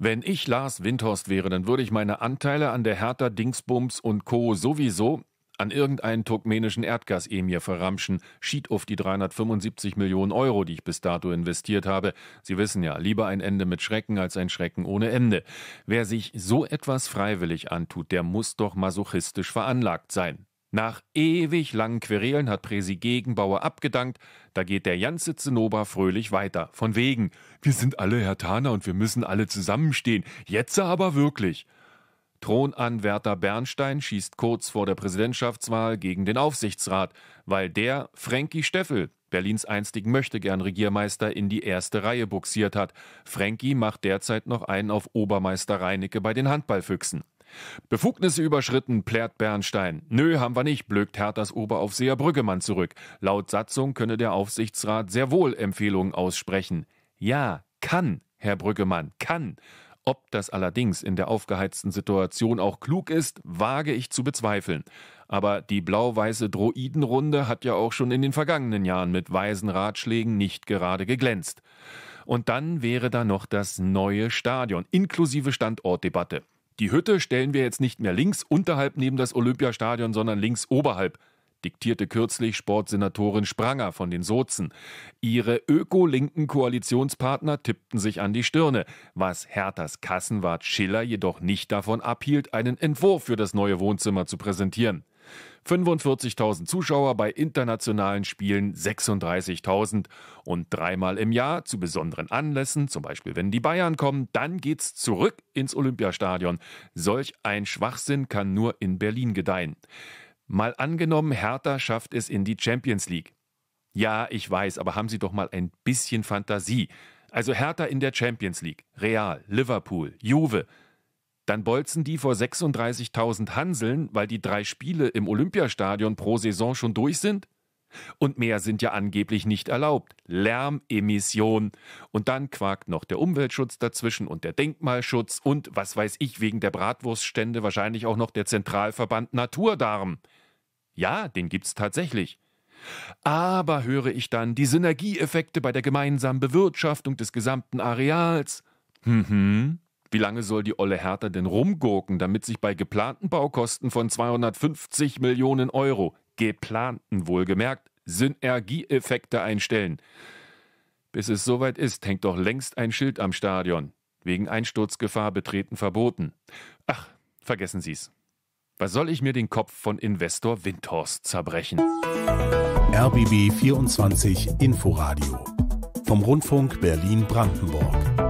Wenn ich Lars Windhorst wäre, dann würde ich meine Anteile an der Hertha Dingsbums und Co. sowieso an irgendeinen turkmenischen Erdgasemir verramschen, schied auf die 375 Millionen Euro, die ich bis dato investiert habe. Sie wissen ja, lieber ein Ende mit Schrecken als ein Schrecken ohne Ende. Wer sich so etwas freiwillig antut, der muss doch masochistisch veranlagt sein. Nach ewig langen Querelen hat Presi Gegenbauer abgedankt, da geht der ganze Zinnober fröhlich weiter. Von wegen, wir sind alle Herr Thaner und wir müssen alle zusammenstehen, jetzt aber wirklich. Thronanwärter Bernstein schießt kurz vor der Präsidentschaftswahl gegen den Aufsichtsrat, weil der Frankie Steffel, Berlins einstigen Möchtegern Regiermeister, in die erste Reihe buxiert hat. Frankie macht derzeit noch einen auf Obermeister Reinecke bei den Handballfüchsen. Befugnisse überschritten, plärt Bernstein. Nö, haben wir nicht, blökt Herthas Oberaufseher Brüggemann zurück. Laut Satzung könne der Aufsichtsrat sehr wohl Empfehlungen aussprechen. Ja, kann, Herr Brüggemann, kann. Ob das allerdings in der aufgeheizten Situation auch klug ist, wage ich zu bezweifeln. Aber die blau-weiße Droidenrunde hat ja auch schon in den vergangenen Jahren mit weisen Ratschlägen nicht gerade geglänzt. Und dann wäre da noch das neue Stadion, inklusive Standortdebatte. Die Hütte stellen wir jetzt nicht mehr links unterhalb neben das Olympiastadion, sondern links oberhalb, diktierte kürzlich Sportsenatorin Spranger von den Sozen. Ihre öko-linken Koalitionspartner tippten sich an die Stirne, was Herthas Kassenwart Schiller jedoch nicht davon abhielt, einen Entwurf für das neue Wohnzimmer zu präsentieren. 45.000 Zuschauer bei internationalen Spielen 36.000 und dreimal im Jahr zu besonderen Anlässen, zum Beispiel wenn die Bayern kommen, dann geht's zurück ins Olympiastadion. Solch ein Schwachsinn kann nur in Berlin gedeihen. Mal angenommen, Hertha schafft es in die Champions League. Ja, ich weiß, aber haben Sie doch mal ein bisschen Fantasie. Also Hertha in der Champions League, Real, Liverpool, Juve, dann bolzen die vor 36.000 Hanseln, weil die drei Spiele im Olympiastadion pro Saison schon durch sind? Und mehr sind ja angeblich nicht erlaubt. Lärmemission. Und dann quakt noch der Umweltschutz dazwischen und der Denkmalschutz und, was weiß ich, wegen der Bratwurststände wahrscheinlich auch noch der Zentralverband Naturdarm. Ja, den gibt's tatsächlich. Aber höre ich dann die Synergieeffekte bei der gemeinsamen Bewirtschaftung des gesamten Areals. Mhm. Wie lange soll die Olle Hertha denn rumgurken, damit sich bei geplanten Baukosten von 250 Millionen Euro, geplanten wohlgemerkt, Synergieeffekte einstellen? Bis es soweit ist, hängt doch längst ein Schild am Stadion. Wegen Einsturzgefahr betreten verboten. Ach, vergessen Sie's. Was soll ich mir den Kopf von Investor Windhorst zerbrechen? RBB 24 Inforadio vom Rundfunk Berlin-Brandenburg.